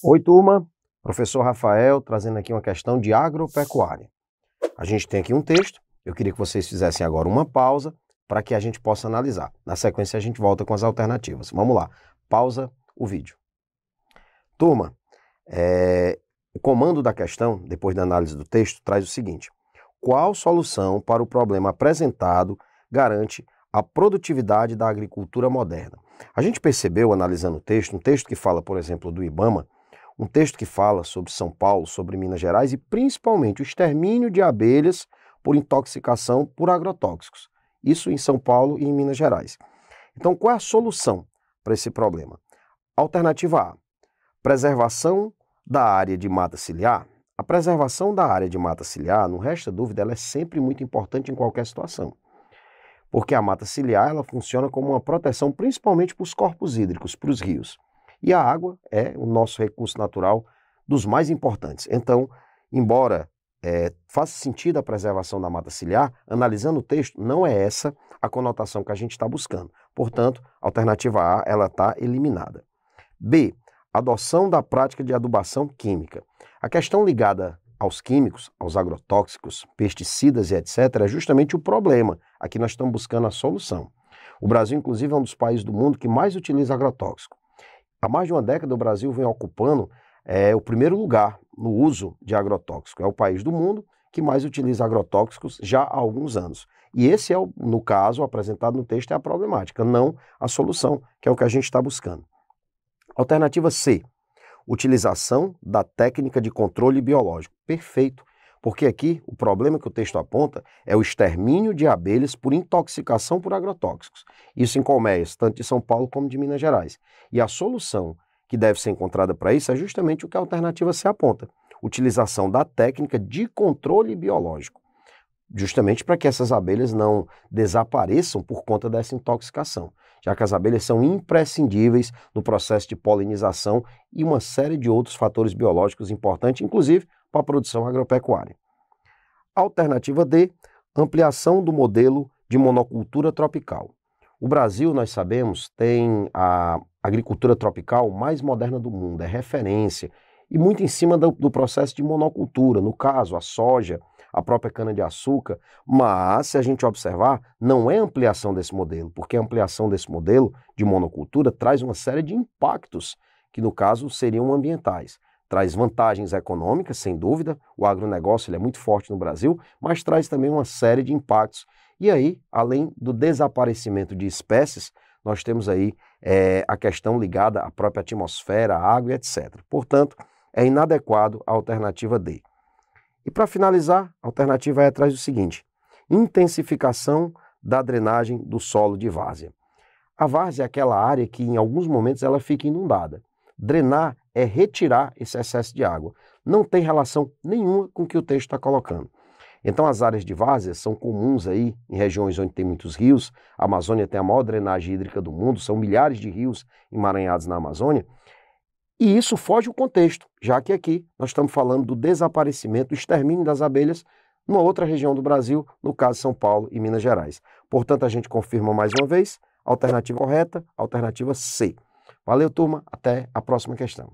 Oi, turma. Professor Rafael trazendo aqui uma questão de agropecuária. A gente tem aqui um texto. Eu queria que vocês fizessem agora uma pausa para que a gente possa analisar. Na sequência, a gente volta com as alternativas. Vamos lá. Pausa o vídeo. Turma, é... o comando da questão, depois da análise do texto, traz o seguinte: qual solução para o problema apresentado garante a produtividade da agricultura moderna? A gente percebeu, analisando o texto, um texto que fala, por exemplo, do Ibama, um texto que fala sobre São Paulo, sobre Minas Gerais e principalmente o extermínio de abelhas por intoxicação por agrotóxicos. Isso em São Paulo e em Minas Gerais. Então, qual é a solução para esse problema? Alternativa A: preservação da área de mata ciliar. A preservação da área de mata ciliar, não resta dúvida, ela é sempre muito importante em qualquer situação. Porque a mata ciliar ela funciona como uma proteção principalmente para os corpos hídricos, para os rios. E a água é o nosso recurso natural dos mais importantes. Então, embora é, faça sentido a preservação da mata ciliar, analisando o texto, não é essa a conotação que a gente está buscando. Portanto, a alternativa A ela está eliminada. B. Adoção da prática de adubação química. A questão ligada aos químicos, aos agrotóxicos, pesticidas e etc., é justamente o problema. Aqui nós estamos buscando a solução. O Brasil, inclusive, é um dos países do mundo que mais utiliza agrotóxico há mais de uma década o Brasil vem ocupando é, o primeiro lugar no uso de agrotóxicos. É o país do mundo que mais utiliza agrotóxicos já há alguns anos. E esse é, o, no caso, apresentado no texto, é a problemática, não a solução, que é o que a gente está buscando. Alternativa C, utilização da técnica de controle biológico. Perfeito. Porque aqui o problema que o texto aponta é o extermínio de abelhas por intoxicação por agrotóxicos. Isso em colmeias, tanto de São Paulo como de Minas Gerais. E a solução que deve ser encontrada para isso é justamente o que a alternativa se aponta: utilização da técnica de controle biológico, justamente para que essas abelhas não desapareçam por conta dessa intoxicação, já que as abelhas são imprescindíveis no processo de polinização e uma série de outros fatores biológicos importantes, inclusive para a produção agropecuária. Alternativa D, ampliação do modelo de monocultura tropical. O Brasil, nós sabemos, tem a agricultura tropical mais moderna do mundo, é referência, e muito em cima do, do processo de monocultura, no caso, a soja, a própria cana-de-açúcar, mas se a gente observar, não é ampliação desse modelo, porque a ampliação desse modelo de monocultura traz uma série de impactos, que no caso seriam ambientais traz vantagens econômicas, sem dúvida. O agronegócio ele é muito forte no Brasil, mas traz também uma série de impactos. E aí, além do desaparecimento de espécies, nós temos aí é, a questão ligada à própria atmosfera, à água, etc. Portanto, é inadequado a alternativa D. E para finalizar, a alternativa E traz o seguinte: intensificação da drenagem do solo de várzea. A várzea é aquela área que em alguns momentos ela fica inundada. Drenar é retirar esse excesso de água. Não tem relação nenhuma com o que o texto está colocando. Então, as áreas de várzea são comuns aí em regiões onde tem muitos rios. A Amazônia tem a maior drenagem hídrica do mundo, são milhares de rios emaranhados na Amazônia. E isso foge o contexto, já que aqui nós estamos falando do desaparecimento, do extermínio das abelhas numa outra região do Brasil, no caso São Paulo e Minas Gerais. Portanto, a gente confirma mais uma vez, alternativa correta, alternativa C. Valeu, turma. Até a próxima questão.